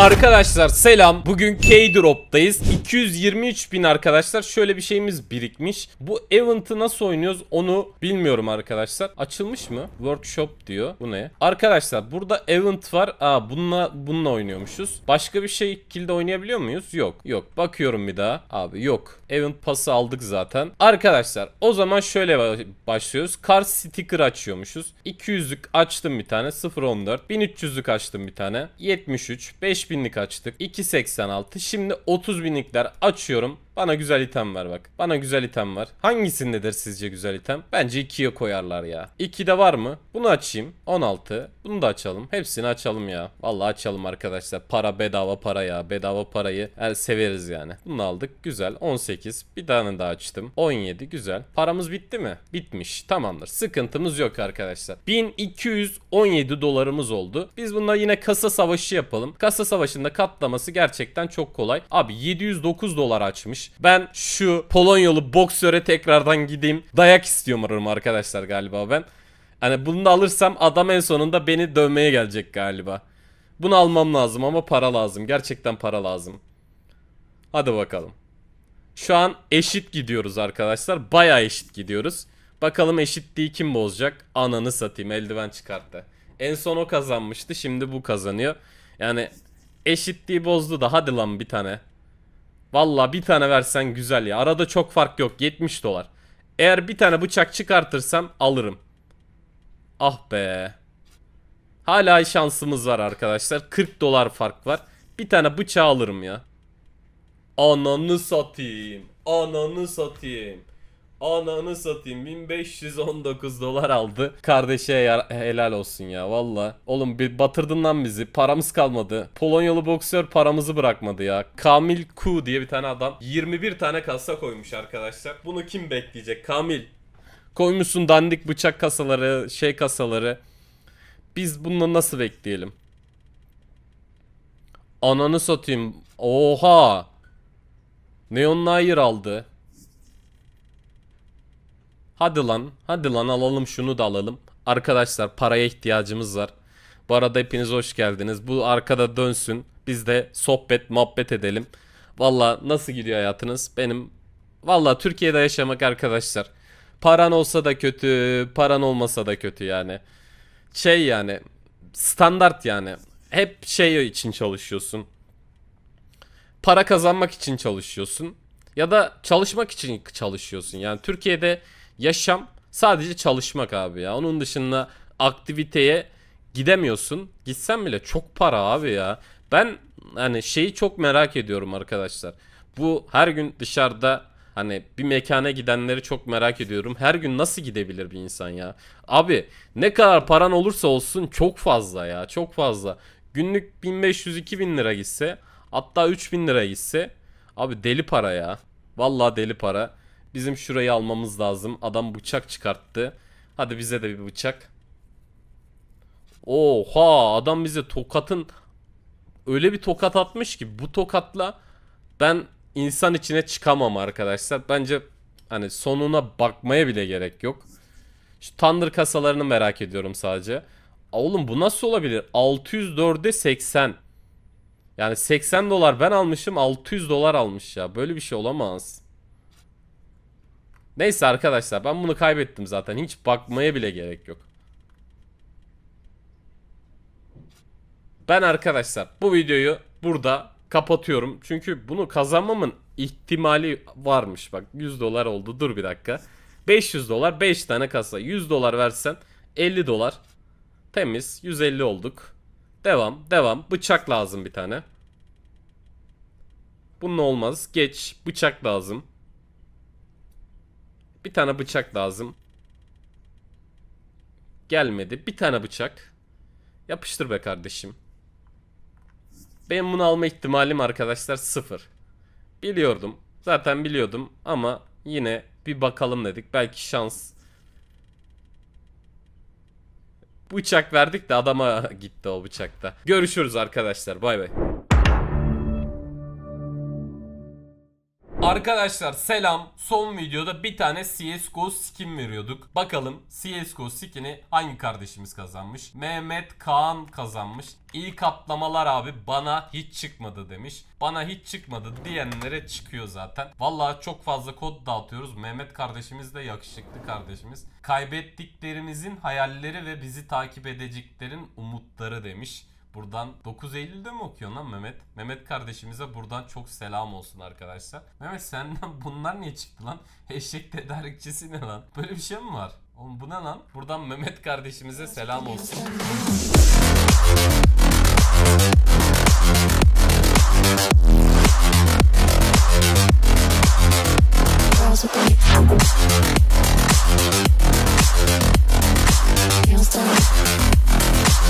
Arkadaşlar selam. Bugün K-Drop'tayız. 223 bin arkadaşlar. Şöyle bir şeyimiz birikmiş. Bu event'ı nasıl oynuyoruz onu bilmiyorum arkadaşlar. Açılmış mı? Workshop diyor. Bu ne? Arkadaşlar burada event var. Aa bununla, bununla oynuyormuşuz. Başka bir şekilde oynayabiliyor muyuz? Yok. Yok. Bakıyorum bir daha. Abi yok. Event pası aldık zaten. Arkadaşlar o zaman şöyle başlıyoruz. Car sticker açıyormuşuz. 200'lük açtım bir tane. 0.14. 1300'lük açtım bir tane. 73. 5 5000'lik açtık. 2.86. Şimdi 30 binlikler açıyorum. Bana güzel item ver bak. Bana güzel item var. Hangisindedir sizce güzel item? Bence 2'ye koyarlar ya. 2'de var mı? Bunu açayım. 16. Bunu da açalım. Hepsini açalım ya. Vallahi açalım arkadaşlar. Para bedava para ya. Bedava parayı yani e, severiz yani. Bunu aldık. Güzel. 18. Bir tane daha açtım. 17. Güzel. Paramız bitti mi? Bitmiş. Tamamdır. Sıkıntımız yok arkadaşlar. 1217 dolarımız oldu. Biz bununla yine kasa savaşı yapalım. Kasa savaşında katlaması gerçekten çok kolay. Abi 709 dolar açmış. Ben şu Polonyalı boksöre tekrardan gideyim. Dayak istiyorum arkadaşlar galiba ben. Hani bunu da alırsam adam en sonunda beni dövmeye gelecek galiba. Bunu almam lazım ama para lazım. Gerçekten para lazım. Hadi bakalım. Şu an eşit gidiyoruz arkadaşlar. Baya eşit gidiyoruz. Bakalım eşitliği kim bozacak? Ananı satayım eldiven çıkarttı. En son o kazanmıştı şimdi bu kazanıyor. Yani eşitliği bozdu da hadi lan bir tane. Valla bir tane versen güzel ya. Arada çok fark yok. 70 dolar. Eğer bir tane bıçak çıkartırsam alırım. Ah be. Hala şansımız var arkadaşlar. 40 dolar fark var. Bir tane bıçağı alırım ya. Ananı satayım. Ananı satayım. Ananı satayım 1519 dolar aldı. Kardeşe ya, helal olsun ya valla. Oğlum bir batırdın lan bizi. Paramız kalmadı. Polonyalı boksör paramızı bırakmadı ya. Kamil Ku diye bir tane adam 21 tane kasa koymuş arkadaşlar. Bunu kim bekleyecek? Kamil koymuşsun dandik bıçak kasaları, şey kasaları. Biz bunu nasıl bekleyelim? Ananı satayım. Oha. Neon Nair aldı. Hadi lan. Hadi lan alalım şunu da alalım. Arkadaşlar paraya ihtiyacımız var. Bu arada hepiniz hoş geldiniz. Bu arkada dönsün. Biz de sohbet muhabbet edelim. Valla nasıl gidiyor hayatınız? Benim valla Türkiye'de yaşamak arkadaşlar. Paran olsa da kötü, paran olmasa da kötü yani. Şey yani standart yani. Hep şey için çalışıyorsun. Para kazanmak için çalışıyorsun. Ya da çalışmak için çalışıyorsun. Yani Türkiye'de Yaşam sadece çalışmak abi ya. Onun dışında aktiviteye gidemiyorsun. Gitsen bile çok para abi ya. Ben hani şeyi çok merak ediyorum arkadaşlar. Bu her gün dışarıda hani bir mekana gidenleri çok merak ediyorum. Her gün nasıl gidebilir bir insan ya? Abi ne kadar paran olursa olsun çok fazla ya. Çok fazla. Günlük 1500-2000 lira gitse hatta 3000 lira gitse abi deli para ya. Vallahi deli para. Bizim şurayı almamız lazım. Adam bıçak çıkarttı. Hadi bize de bir bıçak. Oha adam bize tokatın öyle bir tokat atmış ki bu tokatla ben insan içine çıkamam arkadaşlar. Bence hani sonuna bakmaya bile gerek yok. Şu Thunder kasalarını merak ediyorum sadece. Oğlum bu nasıl olabilir? 604'e 80. Yani 80 dolar ben almışım 600 dolar almış ya. Böyle bir şey olamaz. Neyse arkadaşlar ben bunu kaybettim zaten. Hiç bakmaya bile gerek yok. Ben arkadaşlar bu videoyu burada kapatıyorum. Çünkü bunu kazanmamın ihtimali varmış. Bak 100 dolar oldu. Dur bir dakika. 500 dolar 5 tane kasa. 100 dolar versen 50 dolar. Temiz 150 olduk. Devam devam. Bıçak lazım bir tane. Bunun olmaz. Geç. Bıçak lazım. Bir tane bıçak lazım. Gelmedi. Bir tane bıçak. Yapıştır be kardeşim. Ben bunu alma ihtimalim arkadaşlar sıfır. Biliyordum. Zaten biliyordum ama yine bir bakalım dedik. Belki şans. Bıçak verdik de adama gitti o bıçakta. Görüşürüz arkadaşlar. Bay bay. Arkadaşlar selam. Son videoda bir tane CSGO skin veriyorduk. Bakalım CSGO skin'i hangi kardeşimiz kazanmış? Mehmet Kaan kazanmış. İlk atlamalar abi bana hiç çıkmadı demiş. Bana hiç çıkmadı diyenlere çıkıyor zaten. Valla çok fazla kod dağıtıyoruz. Mehmet kardeşimiz de yakışıklı kardeşimiz. Kaybettiklerimizin hayalleri ve bizi takip edeceklerin umutları demiş. Buradan 9 Eylül'de mi okuyorsun lan Mehmet? Mehmet kardeşimize buradan çok selam olsun arkadaşlar. Mehmet senden bunlar niye çıktı lan? Eşek tedarikçisi ne lan? Böyle bir şey mi var? Oğlum bu ne lan? Buradan Mehmet kardeşimize selam olsun.